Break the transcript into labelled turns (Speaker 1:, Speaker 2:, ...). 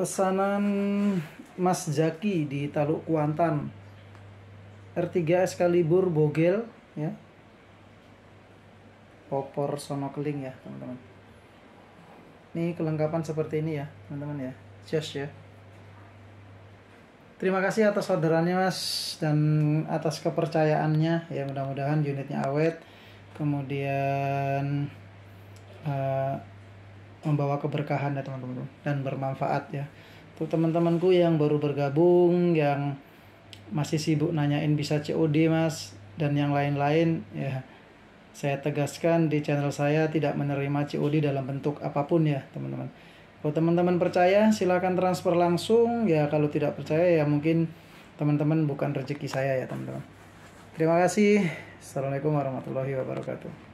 Speaker 1: pesanan Mas Jaki di Taluk Kuantan R3 Excalibur Bogel ya popor sonokeling ya teman-teman ini kelengkapan seperti ini ya teman-teman ya just ya terima kasih atas orderannya mas dan atas kepercayaannya ya mudah-mudahan unitnya awet kemudian membawa keberkahan ya teman-teman dan bermanfaat ya untuk teman-temanku yang baru bergabung yang masih sibuk nanyain bisa COD mas dan yang lain-lain ya saya tegaskan di channel saya tidak menerima COD dalam bentuk apapun ya teman-teman kalau teman-teman percaya silahkan transfer langsung ya kalau tidak percaya ya mungkin teman-teman bukan rezeki saya ya teman-teman terima kasih assalamualaikum warahmatullahi
Speaker 2: wabarakatuh